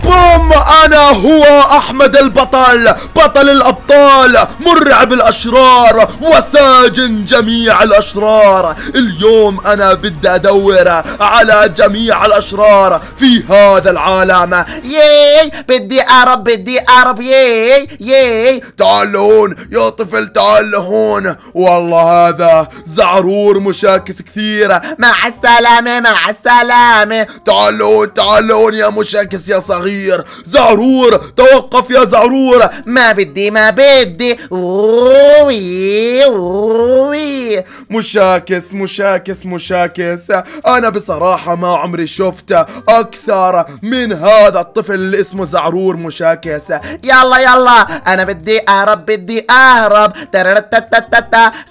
boom! أنا هو أحمد البطل بطل الأبطال مرعب الأشرار وساجن جميع الأشرار اليوم أنا بدي أدور على جميع الأشرار في هذا العالم ياي بدي أرب بدي أرب ياي ياي تعال هون يا طفل تعال هون والله هذا زعرور مشاكس كثير مع السلامة مع السلامة تعال هون تعال هون يا مشاكس يا صغير زعرور زعرور توقف يا زعرور ما بدي ما بدي وي وي مشاكس مشاكس مشاكس انا بصراحة ما عمري شفت اكثر من هذا الطفل اللي اسمه زعرور مشاكس يلا يلا انا بدي اهرب بدي اهرب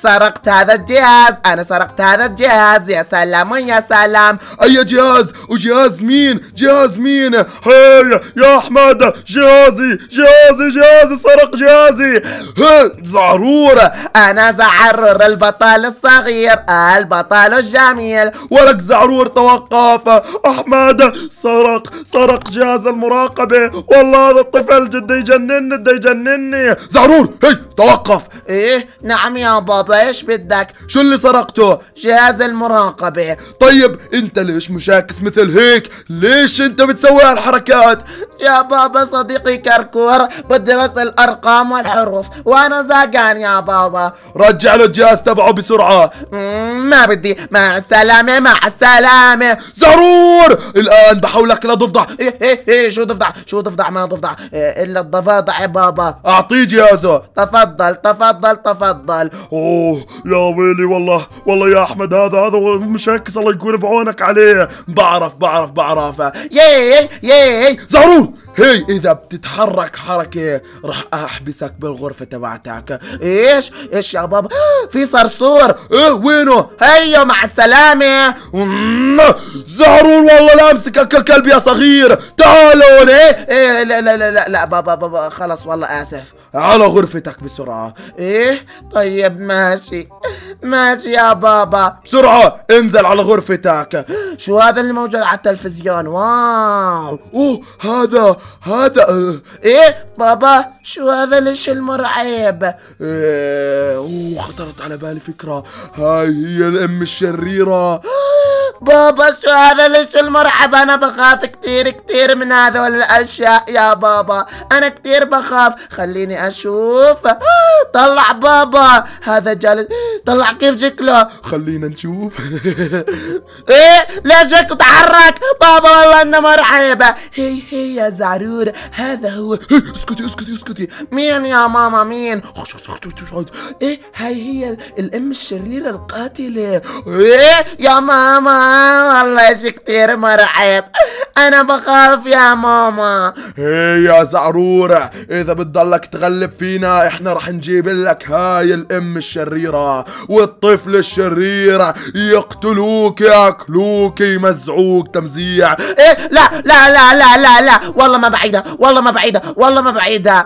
سرقت هذا الجهاز انا سرقت هذا الجهاز يا سلام يا سلام اي جهاز وجهاز مين جهاز مين هل يا احمد هذا جهازي جهازي جهازي سرق جهازي زعرورة أنا زعرر البطل الصغير البطل الجميل ولك زعرور توقف أحمد سرق سرق جهاز المراقبة والله هذا الطفل جد يجنني جد يجنني زعرور هي توقف إيه نعم يا بابا إيش بدك شو اللي سرقته جهاز المراقبة طيب أنت ليش مشاكس مثل هيك ليش أنت بتسوي هالحركات يا بابا بابا صديقي كركور بدرس الأرقام والحروف وأنا زهقان يا بابا رجع له الجهاز تبعه بسرعة ما بدي مع السلامة مع السلامة زرور الآن بحولك لضفدع إيه إيه إيه شو ضفدع شو ضفدع ما ضفدع إيه إلا الضفادع يا بابا أعطيه جهازه تفضل تفضل تفضل أوه يا ويلي والله والله يا أحمد هذا هذا مشاكس الله يكون بعونك عليه بعرف بعرف بعرف ياي ياي زهرور هي اي اذا بتتحرك حركه راح احبسك بالغرفه تبعتك ايش ايش يا بابا آه، في صرصور ايه وينه هيا مع السلامه أمم، زهرور والله لامسكك ككلب يا صغير تعالوا ايه, إيه لا لا لا لا, لا بابا بابا خلص والله اسف على غرفتك بسرعه ايه طيب ماشي ماشي يا بابا بسرعة انزل على غرفتك شو هذا اللي موجود على التلفزيون واو اوه هذا هذا آه. ايه بابا شو هذا ليش المرعب ايه اوه خطرت على بالي فكرة هاي هي الام الشريرة بابا شو هذا ليش المرعب انا بخاف كتير كتير من هذول الاشياء يا بابا انا كتير بخاف خليني اشوف طلع بابا هذا جالس طلع كيف شكله خلينا نشوف ايه لا شكله تحرك بابا والله انه مرعب هي هي يا زعرور هذا هو إيه، اسكتي اسكتي اسكتي توتي مين يا ماما مين ايه هاي هي الام الشريرة القاتلة ايه يا ماما والله شي كثير مرعب انا بخاف يا ماما ايه يا زعرورة اذا بتضلك تغلب فينا احنا رح نجيب لك هاي الام الشريرة والطفل الشريرة يقتلوك ياكلوك يمزعوك تمزيع ايه لا لا لا لا لا لا والله ما بعيدة والله ما بعيدة والله ما بعيدة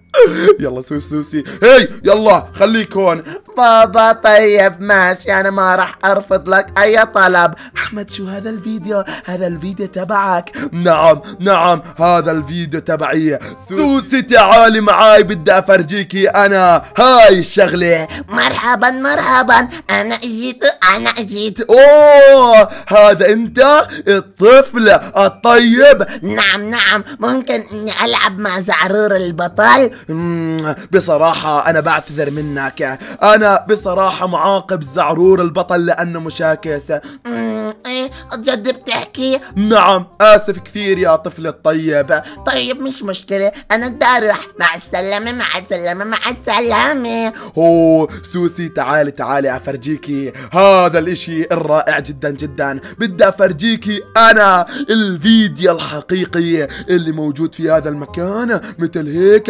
يلا سوسي سوسي هي يلا خليك هون بابا طيب ماشي انا ما راح ارفض لك اي طلب احمد شو هذا الفيديو هذا الفيديو تبعك نعم نعم هذا الفيديو تبعي سوسي تعالي معاي بدي افرجيكي انا هاي الشغله مرحبا مرحبا انا اجيت انا اجيت اوه هذا انت الطفل الطيب نعم نعم ممكن اني العب مع زعرور البطل بصراحة أنا بعتذر منك أنا بصراحة معاقب زعرور البطل لأنه مشاكس ايه جد بتحكي نعم اسف كثير يا طفل الطيب طيب مش مشكلة انا بدي اروح مع السلامة مع السلامة مع السلامة اوه سوسي تعالي تعالي افرجيكي هذا الاشي الرائع جدا جدا بدي افرجيكي انا الفيديو الحقيقي اللي موجود في هذا المكان مثل هيك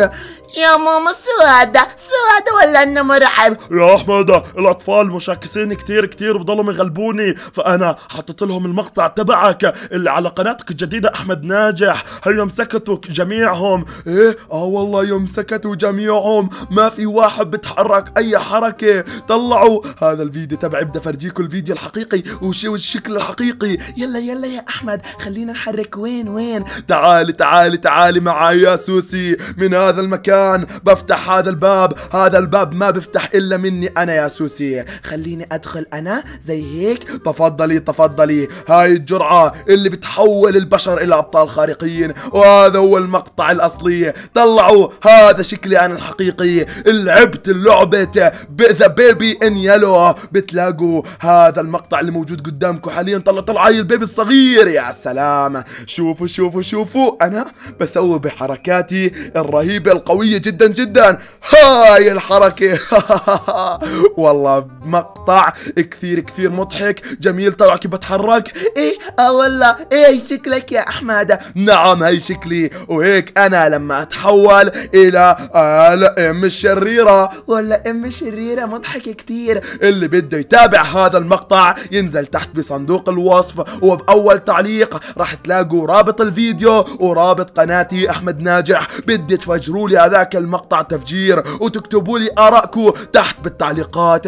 يا ماما سوادة سوادة ولا انه مرعب يا احمد الاطفال مشاكسين كثير كثير بضلهم يغلبوني فانا حط حطيت لهم المقطع تبعك اللي على قناتك الجديدة أحمد ناجح هل سكتوا جميعهم إيه آه والله يوم سكتوا جميعهم ما في واحد بتحرك أي حركة طلعوا هذا الفيديو تبعي بدي أفرجيكم الفيديو الحقيقي وشو الشكل الحقيقي يلا يلا يا أحمد خلينا نحرك وين وين تعالي تعالي تعالي معي يا سوسي من هذا المكان بفتح هذا الباب هذا الباب ما بفتح إلا مني أنا يا سوسي خليني أدخل أنا زي هيك تفضلي تفضلي البطلية هاي الجرعة اللي بتحول البشر إلى أبطال خارقين وهذا هو المقطع الأصلي طلعوا هذا شكلي أنا الحقيقي لعبت لعبة ذا بيبي إن يلو بتلاقوا هذا المقطع اللي موجود قدامكم حاليا طلع طلع هاي البيبي الصغير يا سلام شوفوا شوفوا شوفوا أنا بسوي بحركاتي الرهيبة القوية جدا جدا هاي الحركة والله مقطع كثير كثير مضحك جميل طلع كيف تتحرك ايه اه والله ايه هي شكلك يا احمد نعم هي شكلي وهيك انا لما اتحول الى الام الشريرة ولا ام الشريرة مضحك كتير اللي بده يتابع هذا المقطع ينزل تحت بصندوق الوصف وباول تعليق راح تلاقوا رابط الفيديو ورابط قناتي احمد ناجح بدي تفجروا لي هذاك المقطع تفجير وتكتبوا لي ارائكم تحت بالتعليقات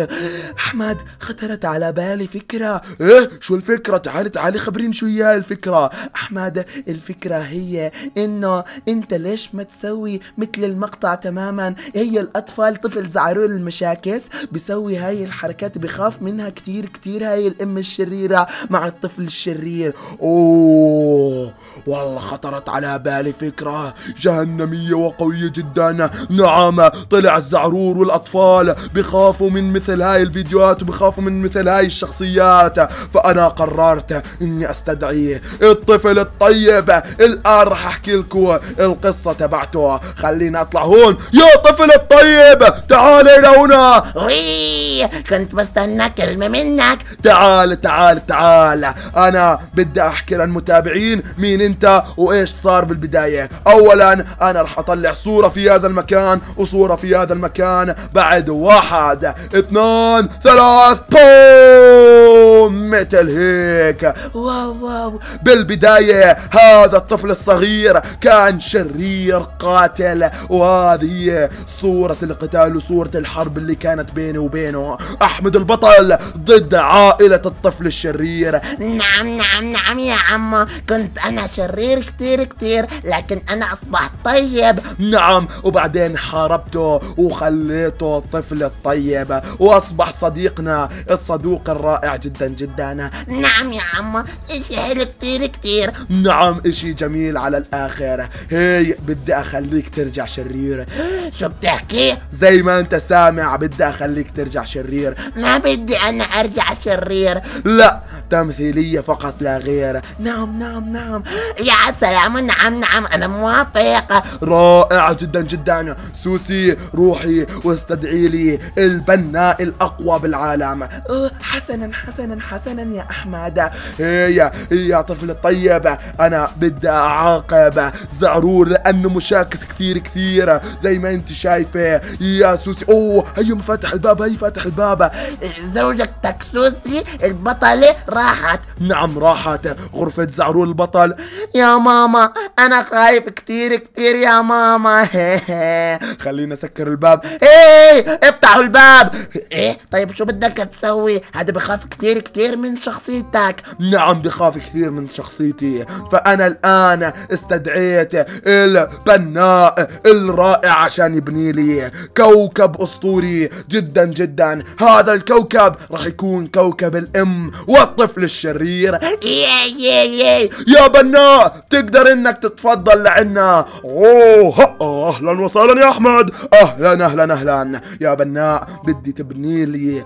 احمد خطرت على بالي فكرة ايه شو الفكرة فكره تعالي تعالي خبريني شو هي الفكره احمد الفكره هي انه انت ليش ما تسوي مثل المقطع تماما هي الاطفال طفل زعرول المشاكس بيسوي هاي الحركات بخاف منها كتير كتير هاي الام الشريره مع الطفل الشرير اوه والله خطرت على بالي فكره جهنميه وقويه جدا نعم طلع الزعرور والاطفال بخافوا من مثل هاي الفيديوهات وبخافوا من مثل هاي الشخصيات فانا قررت اني استدعيه الطفل الطيب الان راح احكي لكم القصه تبعته خلينا اطلع هون يا طفل الطيب تعال الى هنا كنت بستنى كلمه منك تعال تعال تعال انا بدي احكي للمتابعين مين انت وايش صار بالبدايه اولا انا راح اطلع صوره في هذا المكان وصوره في هذا المكان بعد واحد اثنان ثلاث بوم مثل عليك واو واو بالبداية هذا الطفل الصغير كان شرير قاتل وهذه صورة القتال وصورة الحرب اللي كانت بيني وبينه أحمد البطل ضد عائلة الطفل الشرير نعم نعم نعم يا عمو كنت أنا شرير كتير كتير لكن أنا أصبحت طيب نعم وبعدين حاربته وخليته الطفل الطيب وأصبح صديقنا الصدوق الرائع جدا جدا نعم يا عم حلو كتير كتير نعم اشي جميل على الاخر هي بدي اخليك ترجع شرير شو بتحكي زي ما انت سامع بدي اخليك ترجع شرير ما بدي انا ارجع شرير لا تمثيلية فقط لا غير نعم نعم نعم يا سلام نعم نعم انا موافق رائع جدا جدا سوسي روحي واستدعي لي البناء الاقوى بالعالم أه، حسنا حسنا حسنا يا احمد أحمد هي يا طفل طيبة أنا بدي أعاقب زعرور لأنه مشاكس كثير كثير زي ما أنت شايفة يا سوسي أوه هي مفتح الباب هي فتح الباب زوجتك سوسي البطلة راحت نعم راحت غرفة زعرور البطل يا ماما أنا خايف كثير كثير يا ماما خلينا سكر الباب إيه افتحوا الباب إيه طيب شو بدك تسوي هذا بخاف كثير كثير من شخصية شخصيتك نعم بخاف كثير من شخصيتي فأنا الآن استدعيت البناء الرائع عشان يبني لي كوكب أسطوري جدا جدا هذا الكوكب راح يكون كوكب الأم والطفل الشرير يا بناء تقدر انك تتفضل لعنا اوه اهلا وسهلا يا احمد اهلا اهلا اهلا يا بناء بدي تبني لي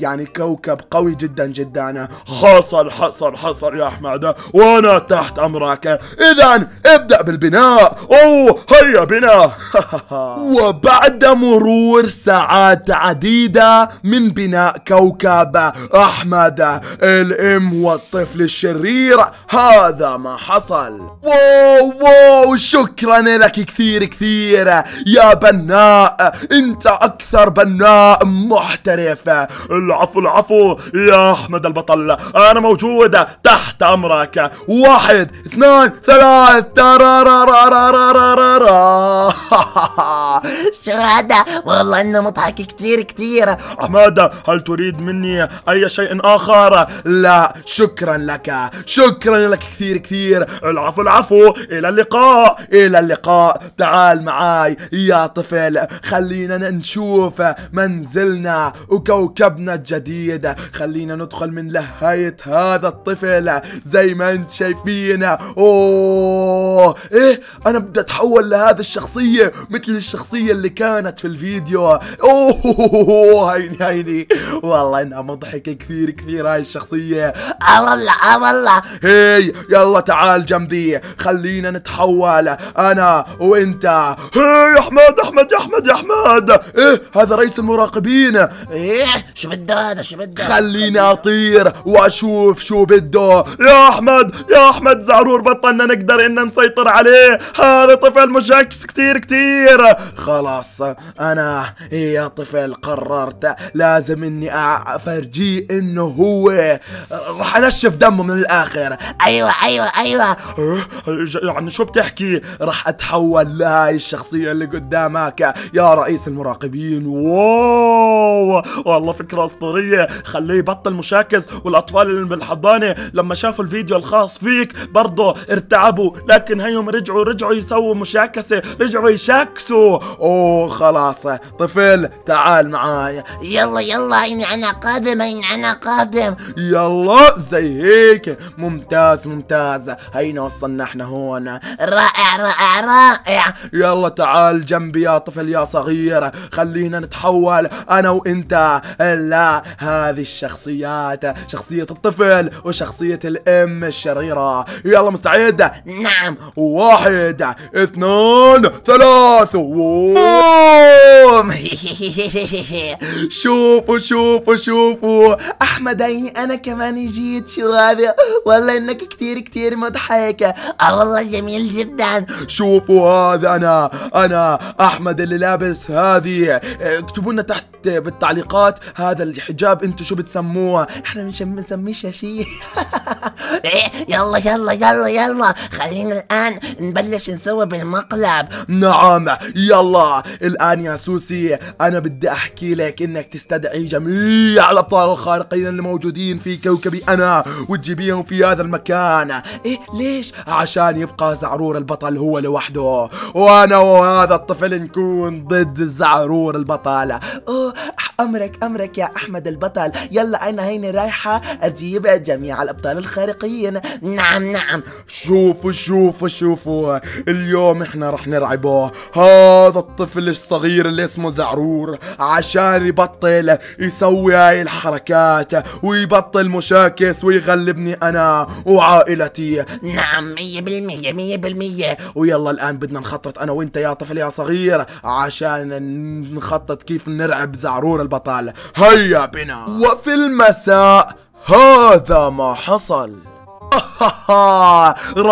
يعني كوكب قوي جدا جدا حصل حصل حصل يا احمد وأنا تحت أمرك إذا ابدأ بالبناء أوه هيا بنا وبعد مرور ساعات عديدة من بناء كوكب أحمد الأم والطفل الشرير هذا ما حصل واو واو شكرا لك كثير كثير يا بناء انت اكثر بناء محترف العفو العفو يا احمد البطل انا موجوده تحت امرك واحد اثنان ثلاث شو هذا؟ والله انه مضحك كتير كتير حمادة هل تريد مني اي شيء اخر لا شكرا لك شكرا لك كثير كثير العفو العفو الى اللقاء الى اللقاء تعال معاي يا طفل خلينا نشوف منزلنا وكوكبنا الجديد خلينا ندخل من لهاية هذا الطفل زي ما انت شايفين اوه ايه انا بدي اتحول لهذا الشخصية مثل الشخصية الشخصية اللي كانت في الفيديو اوه هيني هيني والله انها مضحكة كثير كثير هاي الشخصية الله الله هي يلا تعال جنبي خلينا نتحول انا وانت هي احمد احمد يا احمد يا احمد ايه هذا رئيس المراقبين ايه شو بده هذا شو بده خليني اطير واشوف شو بده يا احمد يا احمد زعرور بطلنا نقدر ان نسيطر عليه هذا طفل مشاكس كثير كثير خلاص انا يا طفل قررت لازم اني افرجيه انه هو راح انشف دمه من الاخر ايوه ايوه ايوه أه، يعني شو بتحكي راح اتحول لهاي الشخصيه اللي قدامك يا رئيس المراقبين واو والله فكره اسطوريه خليه يبطل مشاكس والاطفال اللي بالحضانه لما شافوا الفيديو الخاص فيك برضه ارتعبوا لكن هيهم رجعوا رجعوا يسووا مشاكسه رجعوا يشاكسوا اوه خلاص طفل تعال معاي يلا يلا ان انا قادم ان انا قادم يلا زي هيك ممتاز ممتاز هينا وصلنا احنا هون رائع رائع رائع يلا تعال جنبي يا طفل يا صغير خلينا نتحول انا وانت لا هذه الشخصيات شخصية الطفل وشخصية الام الشريرة يلا مستعد نعم واحد اثنان ثلاث و... بوم شوفوا شوفوا شوفوا احمد عيني انا كمان جيت شو هذا والله انك كتير كتير مضحكة اه والله جميل جدا شوفوا هذا انا انا احمد اللي لابس هذه آه، اكتبوا لنا تحت بالتعليقات هذا الحجاب انتم شو بتسموه احنا مش بنسميه شيء إيه، يلا يلا يلا يلا خلينا الان نبلش نسوي بالمقلب نعم يلا الله الآن يا سوسي أنا بدي أحكي لك إنك تستدعي جميع الأبطال الخارقين اللي موجودين في كوكبي أنا وتجيبيهم في هذا المكان إيه ليش؟ عشان يبقى زعرور البطل هو لوحده وأنا وهذا الطفل نكون ضد زعرور البطل أوه أمرك أمرك يا أحمد البطل يلا أنا هيني رايحة أجيب جميع الأبطال الخارقين نعم نعم شوفوا شوفوا شوفوا اليوم إحنا رح نرعبه هذا هذا الطفل الصغير اللي اسمه زعرور عشان يبطل يسوي هاي الحركات ويبطل مشاكس ويغلبني انا وعائلتي نعم مية بالمية مية بالمية ويلا الان بدنا نخطط انا وانت يا طفل يا صغير عشان نخطط كيف نرعب زعرور البطالة هيا بنا وفي المساء هذا ما حصل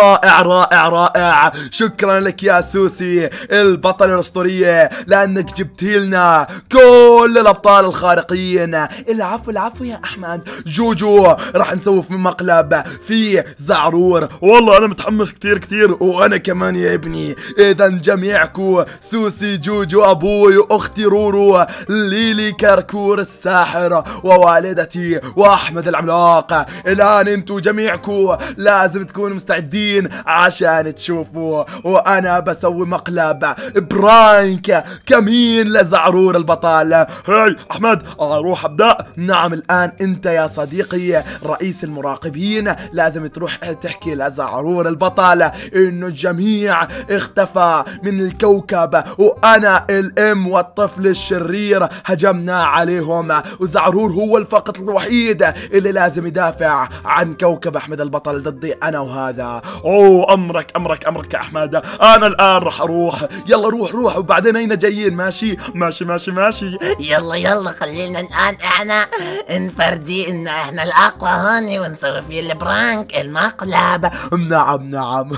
رائع رائع رائع شكرا لك يا سوسي البطلة الأسطورية لأنك جبت لنا كل الأبطال الخارقين العفو العفو يا أحمد جوجو راح نسوي في مقلب في زعرور والله أنا متحمس كثير كثير وأنا كمان يا ابني إذا جميعكم سوسي جوجو أبوي وأختي رورو ليلي كركور الساحر ووالدتي وأحمد العملاق الآن أنتو جميعكم تشوفوه لازم تكونوا مستعدين عشان تشوفوه وانا بسوي مقلب برانك كمين لزعرور البطل هاي احمد اروح ابدا نعم الان انت يا صديقي رئيس المراقبين لازم تروح تحكي لزعرور البطل انه الجميع اختفى من الكوكب وانا الام والطفل الشرير هجمنا عليهم وزعرور هو الفقط الوحيد اللي لازم يدافع عن كوكب احمد البطل بطل ضدي انا وهذا اوه امرك امرك امرك يا احمد انا الان راح اروح يلا روح روح وبعدين اين جايين ماشي ماشي ماشي ماشي يلا يلا خلينا الان احنا نفرجي ان احنا الاقوى هوني ونسوي في البرانك المقلب نعم نعم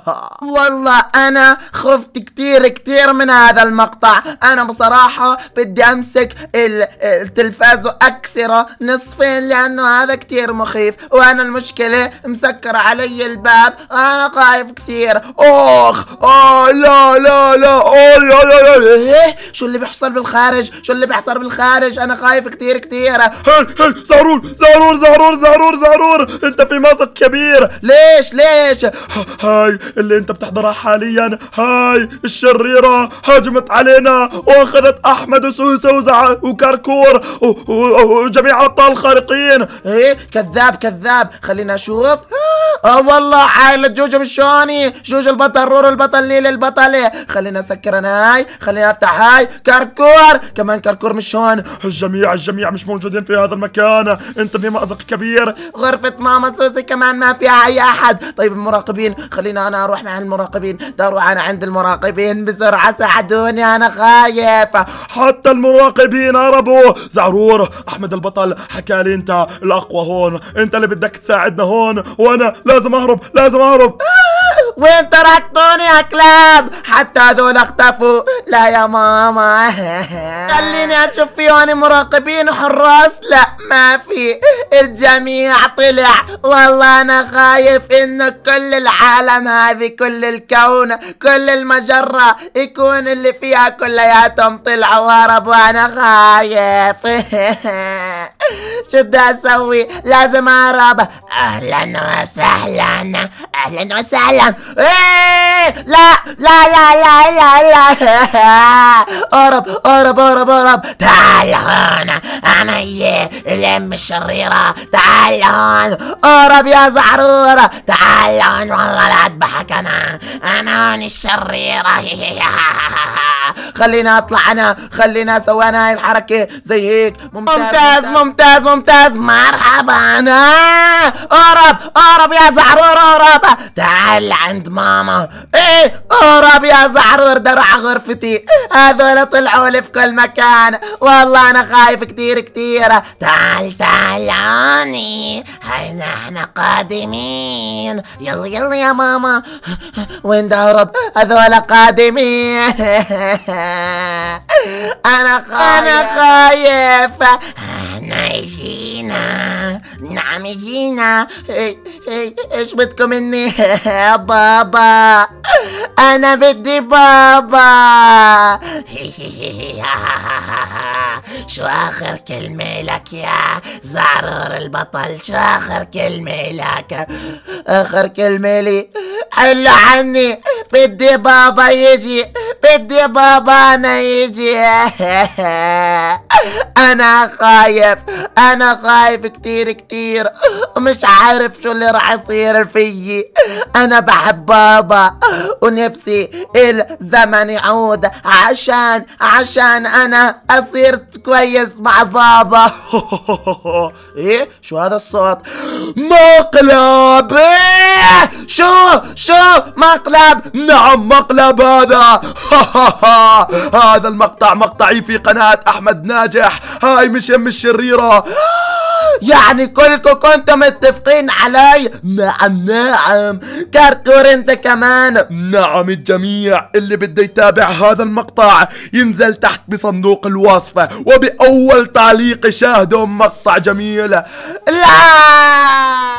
والله انا خفت كتير كتير من هذا المقطع انا بصراحة بدي امسك التلفاز واكسره نصفين لانه هذا كتير مخيف وانا المشكلة مسكر علي الباب انا خايف كثير اخ اه لا لا لا آه، لا لا لا لا إيه؟ شو اللي بيحصل بالخارج شو اللي بيحصل بالخارج انا خايف كثير كثير هي هي زهرور زهرور زهرور زهرور زهرور انت في مازق كبير ليش ليش هاي اللي انت بتحضرها حاليا هاي الشريره هجمت علينا واخذت احمد وسوسه وزع وكركور وجميع ابطال الخارقين ايه كذاب كذاب خلينا اشوف شوف اه والله عائلة جوجو مشاني جوجو البطل رورو البطل ليل البطلة خلينا نسكر انا هاي خلينا افتح هاي كاركور كمان كاركور مش هون الجميع الجميع مش موجودين في هذا المكان انت في مأزق كبير غرفة ماما سوسي كمان ما فيها اي احد طيب المراقبين خلينا انا اروح مع المراقبين بدي اروح انا عند المراقبين بسرعة ساعدوني انا خايف حتى المراقبين هربوا زعرور احمد البطل حكى لي انت الاقوى هون انت اللي بدك تساعدنا هون وانا وانا لازم اهرب لازم اهرب آه، وين تركتوني يا كلاب حتى هذول اختفوا لا يا ماما خليني اشوف في هون مراقبين وحراس لا ما في الجميع طلع والله انا خايف ان كل العالم هذه كل الكون كل المجرة يكون اللي فيها كلياتهم طلعوا وهربوا انا خايف شو بدي اسوي لازم اهرب اهلا وسهلا اهلا وسهلا ايه لا لا لا لا لا لا اهرب اهرب اهرب اهرب تعال هون انا الام إيه، الشريرة تعال هون اهرب يا زعرورة تعال هون والله لا اذبحك انا انا هون الشريرة خلينا اطلع انا خلينا اسوي انا هاي الحركه زي هيك ممتاز ممتاز ممتاز ممتاز مرحبا انا اقرب اقرب يا زعرور اقرب تعال عند ماما ايه اقرب يا زعرور ده روح غرفتي هذول طلعوا لي في كل مكان والله انا خايف كتير كتير تعال تعال عني هنا احنا قادمين يلا يلا يا ماما وين ده هرب هذول قادمين أنا خايفة أنا خايفة نعيشينا نعم جينا إيه، إيه، ايش بدكم مني بابا انا بدي بابا شو اخر كلمة لك يا زعرور البطل شو اخر كلمة لك اخر كلمة لي حلوا عني بدي بابا يجي بدي بابا أنا يجي أنا خايف أنا خايف كتير كتير ومش عارف شو اللي راح يصير فيي أنا بحب بابا ونفسي الزمن يعود عشان عشان أنا أصير كويس مع بابا إيه شو هذا الصوت مقلب شو شو مقلب نعم مقلب هذا هذا المقطع مقطعي في قناة أحمد ناجح هاي مش أم الشريرة يعني كلكم كنتم متفقين علي نعم نعم كاركور انت كمان نعم الجميع اللي بده يتابع هذا المقطع ينزل تحت بصندوق الوصف وبأول تعليق شاهدوا مقطع جميل لا